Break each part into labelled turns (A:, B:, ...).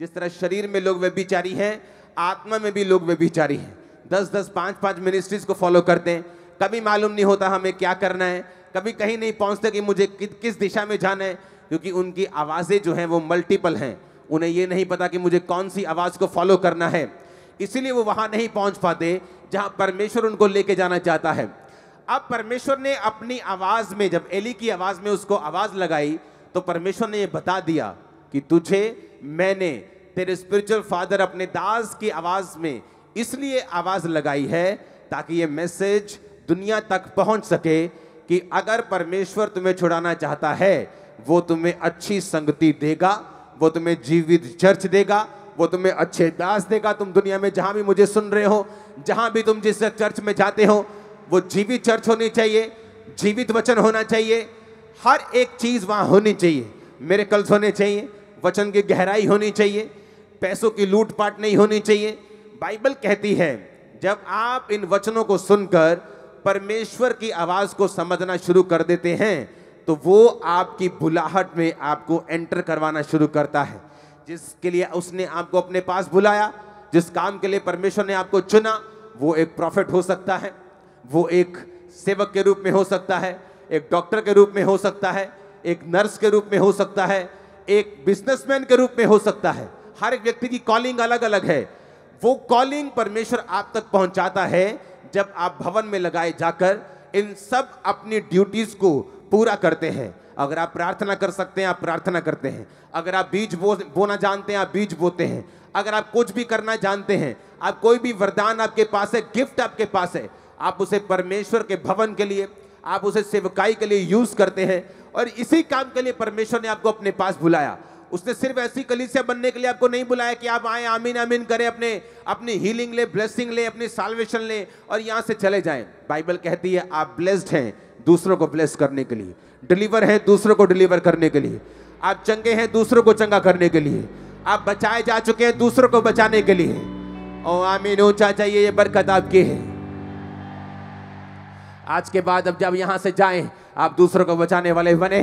A: जिस तरह शरीर में लोग व्यभिचारी हैं आत्मा में भी लोग व्यभिचारी हैं दस दस पाँच पाँच मिनिस्ट्रीज को फॉलो करते हैं कभी मालूम नहीं होता हमें क्या करना है कभी कहीं नहीं पहुंचते कि मुझे कि, किस दिशा में जाना है क्योंकि उनकी आवाज़ें जो हैं वो मल्टीपल हैं उन्हें ये नहीं पता कि मुझे कौन सी आवाज़ को फॉलो करना है इसीलिए वो वहाँ नहीं पहुँच पाते जहाँ परमेश्वर उनको लेके जाना चाहता है अब परमेश्वर ने अपनी आवाज़ में जब एली की आवाज़ में उसको आवाज़ लगाई तो परमेश्वर ने यह बता दिया कि तुझे मैंने तेरे स्पिरिचुअल फादर अपने दास की आवाज में इसलिए आवाज लगाई है ताकि ये मैसेज दुनिया तक पहुंच सके कि अगर परमेश्वर तुम्हें छुड़ाना चाहता है वो तुम्हें अच्छी संगति देगा वो तुम्हें जीवित चर्च देगा वो तुम्हें अच्छे दास देगा तुम दुनिया में जहां भी मुझे सुन रहे हो जहां भी तुम जिस चर्च में जाते हो वो जीवित चर्च होनी चाहिए जीवित वचन होना चाहिए हर एक चीज वहां होनी चाहिए मेरे कल्स होने चाहिए वचन की गहराई होनी चाहिए पैसों की लूटपाट नहीं होनी चाहिए बाइबल कहती है जब आप इन वचनों को सुनकर परमेश्वर की आवाज को समझना शुरू कर देते हैं तो वो आपकी बुलाहट में आपको एंटर करवाना शुरू करता है जिसके लिए उसने आपको अपने पास बुलाया जिस काम के लिए परमेश्वर ने आपको चुना वो एक प्रॉफिट हो सकता है वो एक सेवक के रूप में हो सकता है एक डॉक्टर के रूप में हो सकता है एक नर्स के रूप में हो सकता है एक बिजनेसमैन के रूप में हो सकता है हर एक व्यक्ति की कॉलिंग अलग अलग है वो कॉलिंग परमेश्वर आप तक पहुंचाता है जब आप भवन में लगाए जाकर इन सब अपनी ड्यूटीज को पूरा करते हैं अगर आप प्रार्थना कर सकते हैं आप प्रार्थना करते हैं अगर आप बीज बो बोना जानते हैं आप बीज बोते हैं अगर आप कुछ भी करना जानते हैं आप कोई भी वरदान आपके पास है गिफ्ट आपके पास है आप उसे परमेश्वर के भवन के लिए आप उसे सेवकाई के लिए यूज करते हैं और इसी काम के लिए परमेश्वर ने आपको अपने पास बुलाया उसने सिर्फ ऐसी कलीसिया बनने के लिए आपको नहीं बुलाया कि आप आए आमीन आमीन करें अपने अपनी हीलिंग ले ब्लेसिंग ले अपनी सालवेशन ले और यहाँ से चले जाएं बाइबल कहती है आप ब्लेस्ड हैं दूसरों को ब्लेस करने के लिए डिलीवर हैं दूसरों को डिलीवर करने के लिए आप चंगे हैं दूसरों को चंगा करने के लिए आप बचाए जा चुके हैं दूसरों को बचाने के लिए और आमीन ऊंचा चाहिए ये बरकत आपकी है आज के बाद अब जब यहां से जाएं आप दूसरों को बचाने वाले बने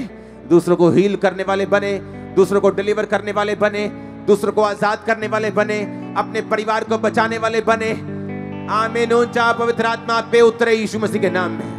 A: दूसरों को हील करने वाले बने दूसरों को डिलीवर करने वाले बने दूसरों को आजाद करने वाले बने अपने परिवार को बचाने वाले बने चा पवित्र आत्मा पे उतरे यीशु मसीह के नाम में